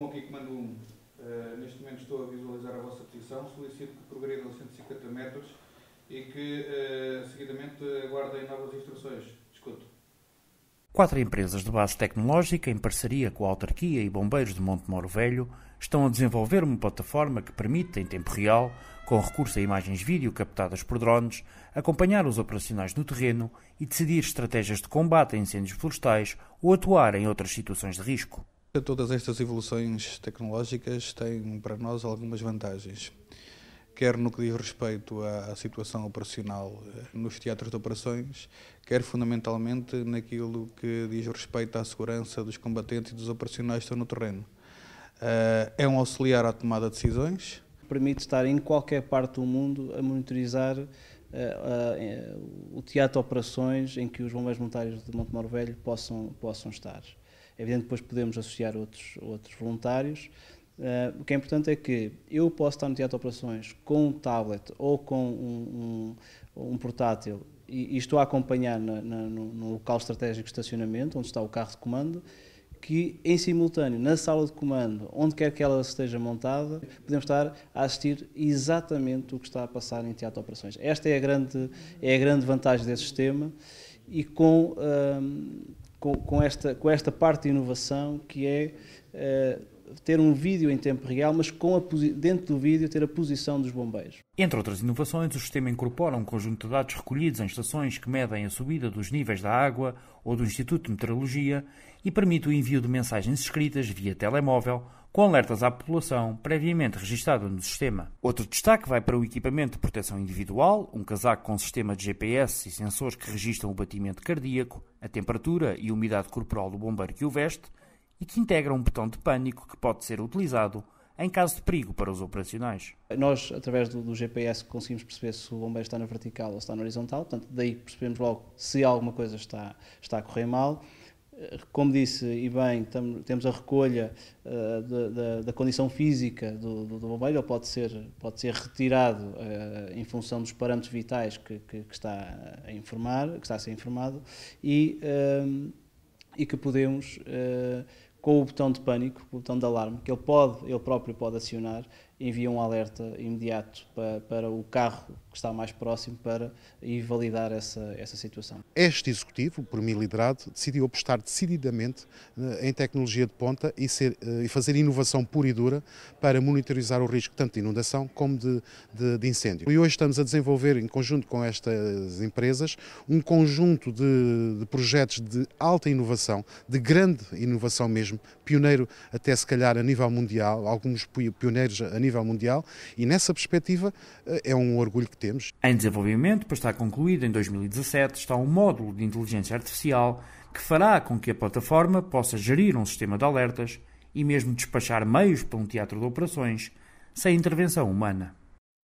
Aqui comando 1, uh, eh, neste momento estou a visualizar a vossa petição, solicito que progredam 150 metros e que, uh, seguidamente, aguardem novas instruções. Escuto. Quatro empresas de base tecnológica, em parceria com a Autarquia e Bombeiros de Monte Moro Velho, estão a desenvolver uma plataforma que permite, em tempo real, com recurso a imagens vídeo captadas por drones, acompanhar os operacionais no terreno e decidir estratégias de combate a incêndios florestais ou atuar em outras situações de risco. Todas estas evoluções tecnológicas têm para nós algumas vantagens, quer no que diz respeito à situação operacional eh, nos teatros de operações, quer fundamentalmente naquilo que diz respeito à segurança dos combatentes e dos operacionais que estão no terreno. Eh, é um auxiliar à tomada de decisões. Permite estar em qualquer parte do mundo a monitorizar eh, o teatro de operações em que os bombeiros voluntários de Monte Morvelho possam, possam estar. É evidente que depois podemos associar outros, outros voluntários. Uh, o que é importante é que eu posso estar no teatro de operações com um tablet ou com um, um, um portátil e, e, estou a acompanhar na, na, no, no, local estratégico de estacionamento, onde está o carro de comando, que em simultâneo, na sala de comando, onde quer que ela esteja montada, podemos estar a assistir exatamente o que está a passar em teatro de operações. Esta é a grande, é a grande vantagem desse sistema e com ah, com, com, esta, com esta parte de inovação que é uh, ter um vídeo em tempo real, mas com a, dentro do vídeo ter a posição dos bombeiros. Entre outras inovações, o sistema incorpora um conjunto de dados recolhidos em estações que medem a subida dos níveis da água ou do Instituto de Meteorologia e permite o envio de mensagens escritas via telemóvel com alertas à população previamente registado no sistema. Outro destaque vai para o equipamento de proteção individual, um casaco com sistema de GPS e sensores que registram o batimento cardíaco, a temperatura e a umidade corporal do bombeiro que o veste e que integra um botão de pânico que pode ser utilizado em caso de perigo para os operacionais. Nós, através do, do, GPS, conseguimos perceber se o bombeiro está na vertical ou está na horizontal, portanto, daí percebemos logo se alguma coisa está, está a correr mal como disse, e bem, tam, temos a recolha uh, da, da, da, condição física do, do, do, bombeiro, ele pode ser, pode ser retirado uh, em função dos parâmetros vitais que, que, que, está a informar, que está a ser informado, e, uh, e que podemos, com o botão de pânico, o botão de alarme, que ele, pode, ele próprio pode acionar, envia um alerta imediato para, para, o carro que está mais próximo para invalidar validar essa, essa situação. Este executivo, por mim liderado, decidiu apostar decididamente eh, em tecnologia de ponta e, ser, eh, e fazer inovação pura e dura para monitorizar o risco tanto de inundação como de, de, de incêndio. E hoje estamos a desenvolver, em conjunto com estas empresas, um conjunto de, de projetos de alta inovação, de grande inovação mesmo, pioneiro até se calhar a nível mundial, alguns pioneiros a nível nível mundial e nessa perspectiva eh, é um orgulho que temos. Em desenvolvimento, para estar concluído em 2017, está um módulo de inteligência artificial que fará com que a plataforma possa gerir um sistema de alertas e mesmo despachar meios para um teatro de operações sem intervenção humana.